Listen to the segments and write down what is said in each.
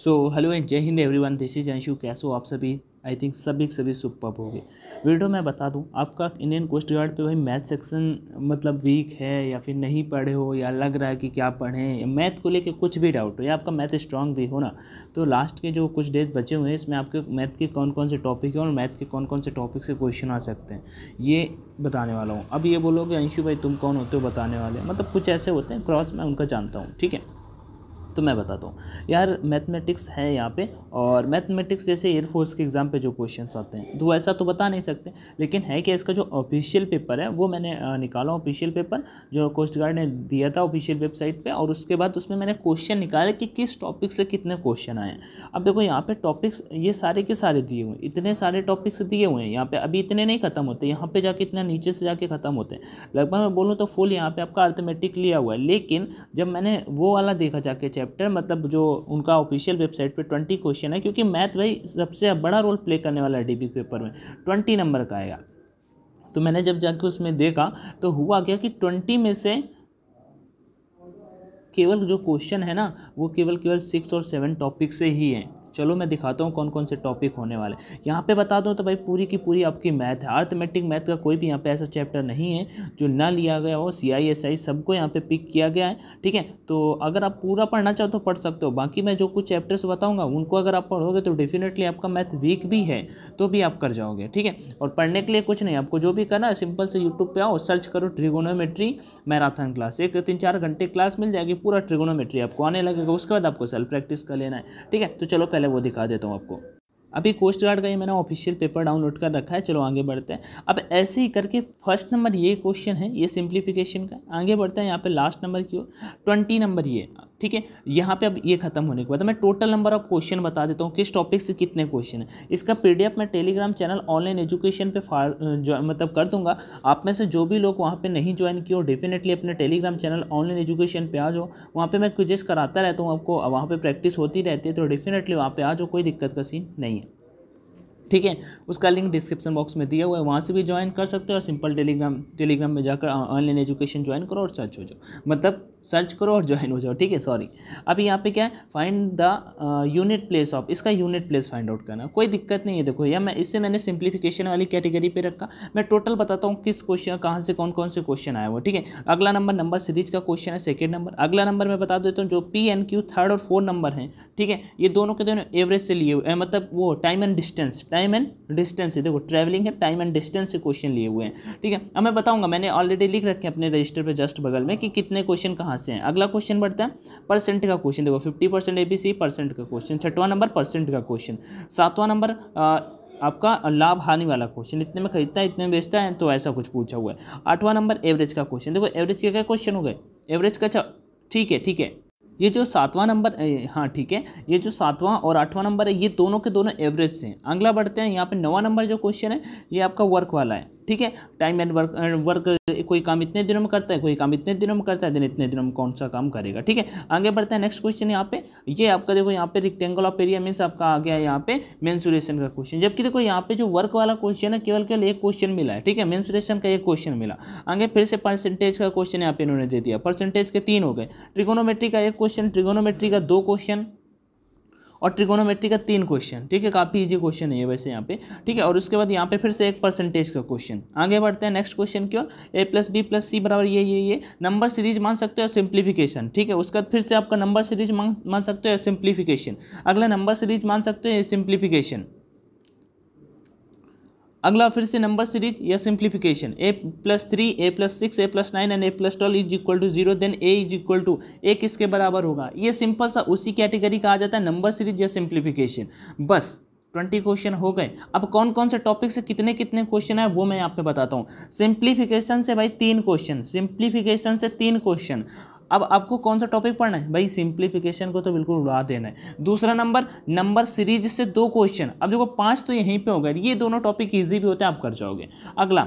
so hello and जय हिंद everyone this is Anshu कैसे हो आप सभी आई थिंक सभी सभी सुपर हो गए वीडियो मैं बता दूं आपका इंडियन कोस्ट गार्ड पे भाई मैथ सेक्शन मतलब वीक है या फिर नहीं पढ़े हो या लग रहा है कि क्या पढ़ें मैथ को लेके कुछ भी डाउट हो या आपका मैथ स्ट्रांग भी हो ना तो लास्ट के जो कुछ डेज बचे हुए हैं इसमें आपके मैथ के कौन कौन से टॉपिक हैं और मैथ के कौन कौन से टॉपिक से क्वेश्चन आ सकते हैं ये बताने वाला हूँ अब ये बोलोगे अंशु भाई तुम कौन होते हो बताने वाले मतलब कुछ ऐसे होते हैं क्रॉस मैं उनका जानता हूँ ठीक है तो मैं बताता हूँ यार मैथमेटिक्स है यहाँ पे और मैथमेटिक्स जैसे एयरफोर्स के एग्ज़ाम पे जो क्वेश्चन आते हैं तो ऐसा तो बता नहीं सकते लेकिन है कि इसका जो ऑफिशियल पेपर है वो मैंने निकाला ऑफिशियल पेपर जो कोस्ट गार्ड ने दिया था ऑफिशियल वेबसाइट पर और उसके बाद उसमें मैंने क्वेश्चन निकाले कि किस टॉपिक से कितने क्वेश्चन आए अब देखो यहाँ पर टॉपिक्स ये सारे के सारे दिए हुए इतने सारे टॉपिक्स दिए हुए हैं यहाँ पर अभी इतने नहीं ख़त्म होते यहाँ पर जाके इतना नीचे से जाके ख़त्म होते हैं लगभग मैं बोलूँ तो फुल यहाँ पर आपका अर्थमेटिक लिया हुआ है लेकिन जब मैंने वो वाला देखा जाके चैप्टर मतलब जो उनका ऑफिशियल वेबसाइट पे ट्वेंटी क्वेश्चन है क्योंकि मैथ भाई सबसे बड़ा रोल प्ले करने वाला है डी पेपर में ट्वेंटी नंबर का आएगा तो मैंने जब जाके उसमें देखा तो हुआ क्या कि ट्वेंटी में से केवल जो क्वेश्चन है ना वो केवल केवल सिक्स और सेवन टॉपिक से ही हैं चलो मैं दिखाता हूँ कौन कौन से टॉपिक होने वाले यहाँ पे बता दूँ तो भाई पूरी की पूरी आपकी मैथ है आर्थमेटिक मैथ का कोई भी यहाँ पे ऐसा चैप्टर नहीं है जो ना लिया गया हो सी आई एस आई सबको यहाँ पे पिक किया गया है ठीक है तो अगर आप पूरा पढ़ना चाहो तो पढ़ सकते हो बाकी मैं जो कुछ चैप्टर्स बताऊँगा उनको अगर आप पढ़ोगे तो डेफिनेटली आपका मैथ वीक भी है तो भी आप कर जाओगे ठीक है और पढ़ने के लिए कुछ नहीं आपको जो भी करना है सिंपल से यूट्यूब पर आओ सर्च करो ट्रिगोनोमेट्री मैराथन क्लास एक तीन चार घंटे क्लास मिल जाएगी पूरा ट्रिगोनोमेट्री आपको आने लगेगा उसके बाद आपको सेल्फ प्रैक्टिस कर लेना है ठीक है तो चलो पहले पहले वो दिखा देता हूँ आपको अभी कोस्ट गार्ड का ये मैंने ऑफिशियल पेपर डाउनलोड कर रखा है चलो आगे बढ़ते हैं अब ऐसे ही करके फर्स्ट नंबर ये क्वेश्चन है ये सिंप्लीफिकेशन का आगे बढ़ते हैं यहाँ पे लास्ट नंबर की ओर ट्वेंटी नंबर ये ठीक है यहाँ पे अब ये खत्म होने के बाद मैं टोटल नंबर ऑफ क्वेश्चन बता देता हूँ किस टॉपिक से कितने क्वेश्चन है इसका पीडीएफ मैं टेलीग्राम चैनल ऑनलाइन एजुकेशन पे फार मतलब कर दूंगा आप में से जो भी लोग वहाँ पे नहीं ज्वाइन किए हो डेफिनेटली अपने टेलीग्राम चैनल ऑनलाइन एजुकेशन पर आ जाओ वहाँ पर मैं क्विजेस कराता रहता हूँ आपको वहाँ पर प्रैक्टिस होती रहती है तो डेफिनेटली वहाँ पर आ जाओ कोई दिक्कत का सीन नहीं है ठीक है उसका लिंक डिस्क्रिप्शन बॉक्स में दिया हुआ है वहाँ से भी ज्वाइन कर सकते हो और सिंपल टेलीग्राम टेलीग्राम में जाकर ऑनलाइन एजुकेशन ज्वाइन करो और सर्च हो जाओ मतलब सर्च करो और ज्वाइन हो जाओ ठीक है सॉरी अब यहाँ पे क्या है find the unit place of इसका यूनिट प्लेस फाइंड आउट करना कोई दिक्कत नहीं है देखो या मैं इससे मैंने सिंप्लीफिकेशन वाली कैटेगरी पे रखा मैं टोटल बताता हूँ किस क्वेश्चन कहाँ से कौन कौन से क्वेश्चन आया हुआ ठीक है अगला नंबर नंबर सीरीज का क्वेश्चन है सेकेंड नंबर अगला नंबर मैं बता देता हूँ जो पी एन क्यू थर्ड और फोर्थ नंबर है ठीक है ये दोनों के दोनों एवरेज से लिए हुए मतलब वो time and distance time and distance है देखो ट्रैवलिंग है टाइम एंड डिस्टेंस से क्वेश्चन लिए हुए हैं ठीक है अब मैं बताऊँगा मैंने ऑलरेडी लिख रखे अपने रजिस्टर पर जस्ट बगल में कि कितने क्वेश्चन कहाँ कहाँ से हैं अगला क्वेश्चन बढ़ता है परसेंट का क्वेश्चन देखो फिफ्टी परसेंट ए परसेंट का क्वेश्चन छठवां नंबर परसेंट का क्वेश्चन सातवां नंबर आपका लाभ हानि वाला क्वेश्चन इतने में खरीदता है इतने में बेचता है तो ऐसा कुछ पूछा हुआ है आठवां नंबर एवरेज का क्वेश्चन देखो एवरेज के क्या क्वेश्चन हो गए एवरेज का अच्छा ठीक है ठीक है ये जो सातवां नंबर हाँ ठीक है ये जो सातवां और आठवां नंबर है ये दोनों के दोनों एवरेज से हैं अगला बढ़ते हैं यहाँ पे नवा नंबर जो क्वेश्चन है ये आपका वर्क वाला है ठीक है टाइम एंड वर्क वर्क कोई काम इतने दिनों में करता है कोई काम इतने दिनों में करता है दिन इतने दिनों में कौन सा काम करेगा ठीक है आगे बढ़ता है नेक्स्ट क्वेश्चन यहाँ पे ये आपका देखो यहाँ पे रिक्टेंगल ऑफ एरिया मीन्स आपका आ गया यहाँ पे मेन्सुरेशन का क्वेश्चन जबकि देखो यहाँ पे जो वर्क वाला क्वेश्चन है केवल केवल एक क्वेश्चन मिला है ठीक है मेन्सुरेशन का एक क्वेश्चन मिला आगे फिर से परसेंटेज का क्वेश्चन यहाँ पे इन्होंने दे दिया परसेंटेज के तीन हो गए ट्रिगोनोमेट्री का एक क्वेश्चन ट्रिगोनोमेट्री का दो क्वेश्चन और ट्रिगोनोमेट्री का तीन क्वेश्चन ठीक है काफ़ी ईजी क्वेश्चन है वैसे यहाँ पे ठीक है और उसके बाद यहाँ पे फिर से एक परसेंटेज का क्वेश्चन आगे बढ़ते हैं नेक्स्ट क्वेश्चन क्यों A plus B plus C बराबर ये ये ये नंबर सीरीज मान सकते हो सिंप्लीफिकेशन ठीक है उसका फिर से आपका नंबर सीरीज मान सकते हो सिंप्लीफिकेशन अगला नंबर सीरीज मान सकते हो सिंप्लीफिकेशन अगला फिर से नंबर सीरीज या simplification A plus three A plus six A plus nine and A plus twelve is equal to zero then A is equal to A किसके बराबर होगा ये सिंपल सा उसी कैटेगरी का आ जाता है नंबर सीरीज या सिंप्लीफिकेशन बस ट्वेंटी क्वेश्चन हो गए अब कौन कौन से टॉपिक से कितने कितने क्वेश्चन है वो मैं आपको पे बताता हूँ सिंप्लीफिकेशन से भाई तीन क्वेश्चन सिंप्लीफिकेशन से तीन क्वेश्चन अब आपको कौन सा टॉपिक पढ़ना है भाई सिंप्लीफिकेशन को तो बिल्कुल उड़ा देना है दूसरा नंबर नंबर सीरीज से दो क्वेश्चन अब देखो पाँच तो यहीं पर हो गए ये दोनों टॉपिक ईजी भी होते हैं आप कर जाओगे अगला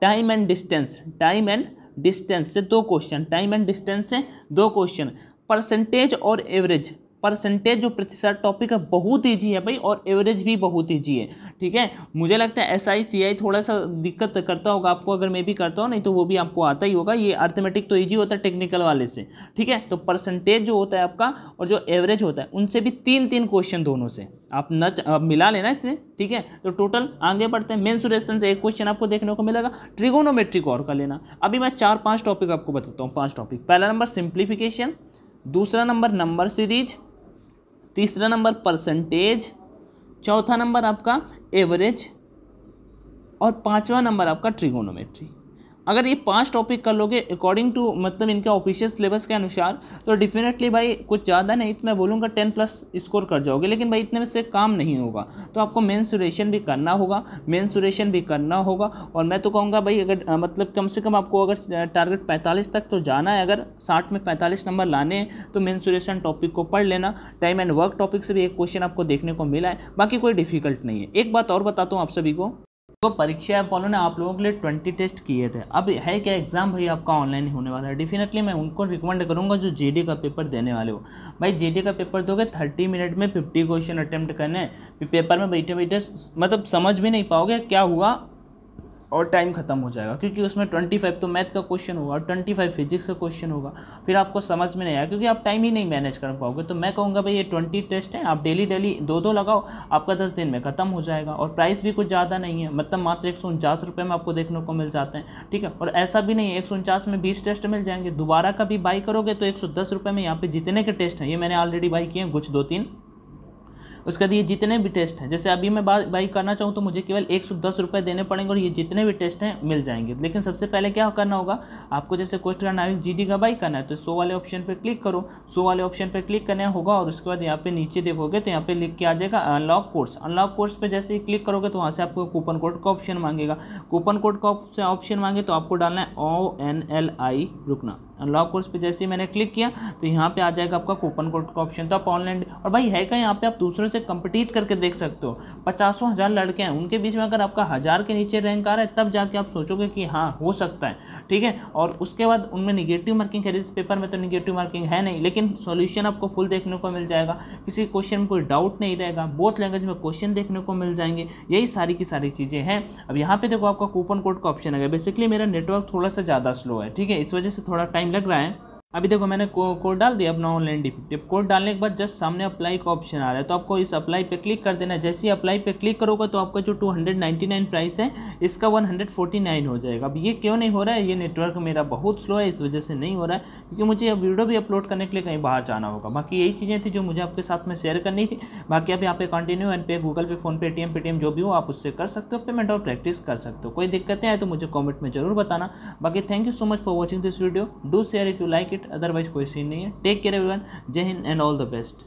time and distance time and distance से दो क्वेश्चन टाइम एंड डिस्टेंस से दो क्वेश्चन परसेंटेज और एवरेज परसेंटेज जो प्रतिशत टॉपिक है बहुत ईजी है भाई और एवरेज भी बहुत ईजी है ठीक है मुझे लगता है एस आई सी आई थोड़ा सा दिक्कत करता होगा आपको अगर मैं भी करता हूँ नहीं तो वो भी आपको आता ही होगा ये अर्थमेटिक तो ईजी होता है टेक्निकल वाले से ठीक है तो परसेंटेज जो होता है आपका और जो एवरेज होता है उनसे भी तीन तीन क्वेश्चन दोनों से आप न मिला लेना इसमें ठीक है तो टोटल आगे बढ़ते हैं मेन्सुरेशन से एक क्वेश्चन आपको देखने को मिलेगा ट्रिगोनोमेट्रिक और का लेना अभी मैं चार पाँच टॉपिक आपको बताता हूँ पाँच टॉपिक पहला नंबर सिंप्लीफिकेशन दूसरा नंबर नंबर सीरीज तीसरा नंबर परसेंटेज चौथा नंबर आपका एवरेज और पांचवा नंबर आपका ट्रिगोनोमेट्री अगर ये पांच टॉपिक कर लोगे अकॉर्डिंग टू मतलब इनका ऑफिशियल सिलेबस के अनुसार तो डेफिनेटली भाई कुछ ज़्यादा नहीं तो मैं बोलूँगा टेन प्लस स्कोर कर जाओगे लेकिन भाई इतने में से काम नहीं होगा तो आपको मेन्सुरेशन भी करना होगा मेन्सुरेशन भी करना होगा और मैं तो कहूँगा भाई अगर मतलब कम से कम आपको अगर टारगेट पैंतालीस तक तो जाना है अगर साठ में पैंतालीस नंबर लाने हैं तो मेन्सुरेशन टॉपिक को पढ़ लेना टाइम एंड वर्क टॉपिक से भी एक क्वेश्चन आपको देखने को मिला है बाकी कोई डिफिकल्ट नहीं है एक बात और बताता हूँ आप सभी को तो परीक्षा ऐप वालों ने आप लोगों के लिए ट्वेंटी टेस्ट किए थे अब है क्या एग्ज़ाम भाई आपका ऑनलाइन ही होने वाला है डेफिनेटली मैं उनको रिकमेंड करूँगा जो जेडी का पेपर देने वाले हो भाई जेडी का पेपर दोगे थर्टी मिनट में फिफ्टी क्वेश्चन अटैम्प्ट करने पेपर में बैठे बैठे मतलब समझ भी नहीं पाओगे क्या हुआ और टाइम ख़त्म हो जाएगा क्योंकि उसमें ट्वेंटी फाइव तो मैथ का क्वेश्चन होगा ट्वेंटी फाइव फिजिक्स का क्वेश्चन होगा फिर आपको समझ में नहीं आया क्योंकि आप टाइम ही नहीं मैनेज कर पाओगे तो मैं कहूँगा भाई ये ट्वेंटी टेस्ट हैं आप डेली डेली दो दो लगाओ आपका दस दिन में ख़त्म हो जाएगा और प्राइस भी कुछ ज़्यादा नहीं है मतलब मात्र एक सौ उनचास रुपये में आपको देखने को मिल जाते हैं ठीक है और ऐसा भी नहीं है एक सौ उनचास में बीस टेस्ट मिल जाएंगे दोबारा का भी बाई करोगे तो एक सौ दस रुपये में यहाँ पर जितने के टेस्ट हैं ये मैंने ऑलरेडी बाई किए हैं कुछ दो तीन उसके बाद ये जितने भी टेस्ट हैं जैसे अभी मैं बाई करना चाहूँ तो मुझे केवल एक सौ दस रुपये देने पड़ेंगे और ये जितने भी टेस्ट हैं मिल जाएंगे लेकिन सबसे पहले क्या करना होगा आपको जैसे कोस्ट का नाविक जी का बाई करना है तो सो वाले ऑप्शन पर क्लिक करो सो वाले ऑप्शन पर क्लिक करना होगा और उसके बाद यहाँ पे नीचे देखोगे तो यहाँ पे लिख के आ जाएगा अनलॉक कोर्स अनलॉक कोर्स पर जैसे ही क्लिक करोगे तो वहाँ से आपको कूपन कोड का ऑप्शन मांगेगा कूपन कोड का ऑप्शन मांगे तो आपको डालना है ओ एन एल आई रुकना अनलॉक कोर्स पे जैसे ही मैंने क्लिक किया तो यहाँ पे आ जाएगा आपका कूपन कोड का ऑप्शन तो आप ऑनलाइन और भाई है क्या यहाँ पे आप दूसरों से कम्पटीट करके देख सकते हो पचासों हज़ार लड़के हैं उनके बीच में अगर आपका हज़ार के नीचे रैंक आ रहा है तब जाके आप सोचोगे कि हाँ हो सकता है ठीक है और उसके बाद उनमें निगेटिव मार्किंग है इस पेपर में तो निगेटिव मार्किंग है नहीं लेकिन सोल्यूशन आपको फुल देखने को मिल जाएगा किसी क्वेश्चन में कोई डाउट नहीं रहेगा बोथ लैंग्वेज में क्वेश्चन देखने को मिल जाएंगे यही सारी की सारी चीज़ें हैं अब यहाँ पर देखो आपका कूपन कोड का ऑप्शन है बेसिकली मेरा नेटवर्क थोड़ा सा ज़्यादा स्लो है ठीक है इस वजह से थोड़ा टाइम टाइम लग रहा है अभी देखो मैंने कोड डाल दिया अपना ऑनलाइन डिफेक्टिव कोड डालने के बाद जस्ट सामने अप्लाई का ऑप्शन आ रहा है तो आपको इस अप्लाई पे क्लिक कर देना है जैसे ही अप्लाई पे क्लिक करोगे तो आपका जो 299 प्राइस है इसका 149 हो जाएगा अब ये क्यों नहीं हो रहा है ये नेटवर्क मेरा बहुत स्लो है इस वजह से नहीं हो रहा है क्योंकि मुझे अब वीडियो भी अपलोड करने के लिए कहीं बाहर जाना होगा बाकी यही चीज़ें थी जो मुझे आपके साथ में शेयर करनी थी बाकी आप यहाँ पे continue and pay Google pay PhonePe टी पेटीएम जो भी हो आप उससे कर सकते हो पेमेंट और प्रैक्टिस कर सकते हो कोई दिक्कतें आए तो मुझे कॉमेंट में जरूर बताना बाकी thank you so much for watching this video do share if you like it it otherwise कोई सीन नहीं है टेक केयर एवरीवन जय हिंद एंड ऑल द बेस्ट